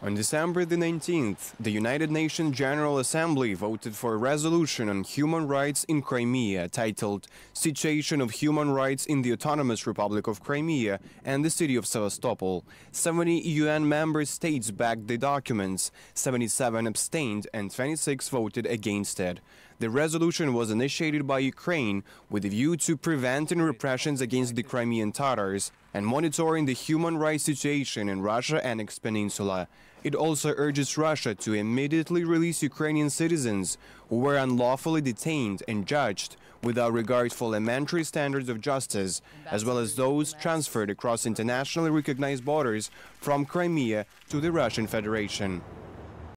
On December the 19th, the United Nations General Assembly voted for a resolution on human rights in Crimea titled Situation of Human Rights in the Autonomous Republic of Crimea and the City of Sevastopol. 70 UN member states backed the documents, 77 abstained and 26 voted against it. The resolution was initiated by Ukraine with a view to preventing repressions against the Crimean Tatars and monitoring the human rights situation in Russia and its peninsula. It also urges Russia to immediately release Ukrainian citizens who were unlawfully detained and judged without regard for elementary standards of justice, as well as those transferred across internationally recognized borders from Crimea to the Russian Federation.